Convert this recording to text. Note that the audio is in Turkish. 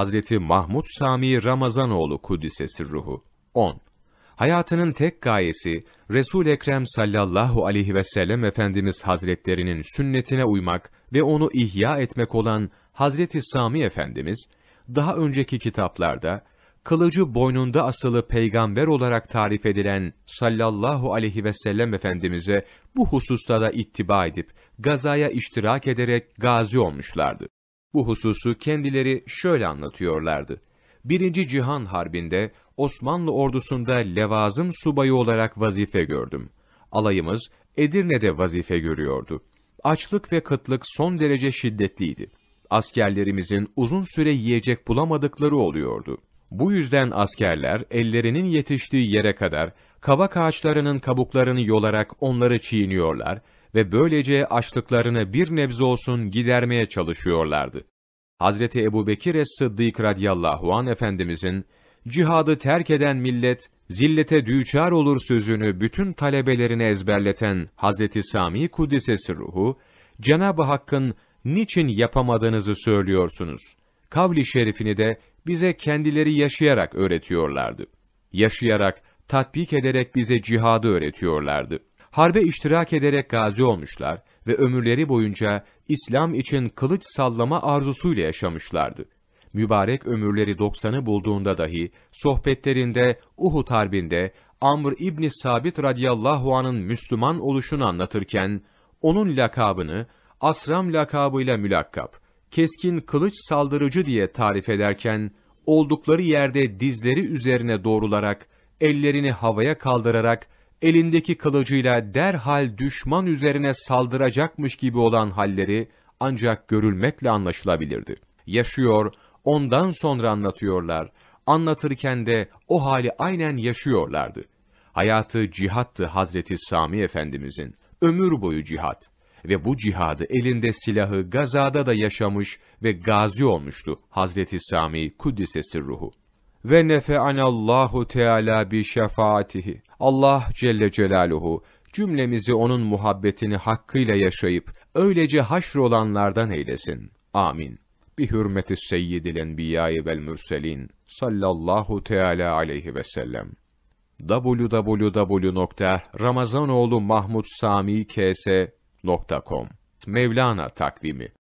Hazreti Mahmud Sami Ramazanoğlu Kudüs'e ruhu. 10. Hayatının tek gayesi Resul Ekrem sallallahu aleyhi ve sellem Efendimiz Hazretlerinin sünnetine uymak ve onu ihya etmek olan Hazreti Sami Efendimiz daha önceki kitaplarda kılıcı boynunda asılı peygamber olarak tarif edilen sallallahu aleyhi ve sellem Efendimiz'e bu hususta da ittiba edip gazaya iştirak ederek gazi olmuşlardı. Bu hususu kendileri şöyle anlatıyorlardı. Birinci Cihan Harbi'nde Osmanlı ordusunda levazım subayı olarak vazife gördüm. Alayımız Edirne'de vazife görüyordu. Açlık ve kıtlık son derece şiddetliydi. Askerlerimizin uzun süre yiyecek bulamadıkları oluyordu. Bu yüzden askerler ellerinin yetiştiği yere kadar kavak ağaçlarının kabuklarını yolarak onları çiğniyorlar ve böylece açlıklarını bir nebze olsun gidermeye çalışıyorlardı. Hazreti Ebubekir es-Sıddık radıyallahu an efendimizin cihadı terk eden millet zillete düçar olur sözünü bütün talebelerine ezberleten Hazreti Sami Kuddisesi ruhu Cenab-ı Hakk'ın niçin yapamadığınızı söylüyorsunuz. Kavli şerifini de bize kendileri yaşayarak öğretiyorlardı. Yaşayarak, tatbik ederek bize cihadı öğretiyorlardı harbe iştirak ederek gazi olmuşlar ve ömürleri boyunca İslam için kılıç sallama arzusuyla yaşamışlardı. Mübarek ömürleri 90'ı bulduğunda dahi sohbetlerinde Uhud Harbi'nde Amr İbni Sabit radıyallahu anın Müslüman oluşunu anlatırken onun lakabını Asram lakabıyla mülakkap, keskin kılıç saldırıcı diye tarif ederken oldukları yerde dizleri üzerine doğrularak ellerini havaya kaldırarak elindeki kılıcıyla derhal düşman üzerine saldıracakmış gibi olan halleri ancak görülmekle anlaşılabilirdi. Yaşıyor, ondan sonra anlatıyorlar, anlatırken de o hali aynen yaşıyorlardı. Hayatı cihattı Hazreti Sami Efendimizin, ömür boyu cihat ve bu cihadı elinde silahı gazada da yaşamış ve gazi olmuştu Hazreti Sami Kuddisesi ruhu. Ve nefe'anallahu teala bi şefaatihi. Allah Celle Celaluhu cümlemizi onun muhabbetini hakkıyla yaşayıp öylece haşr olanlardan eylesin. Amin. Bi hürmeti seyyidil enbiya'i vel mürselin sallallahu teala aleyhi ve sellem www.ramazanoğlu mahmutsami.ks.com Mevlana takvimi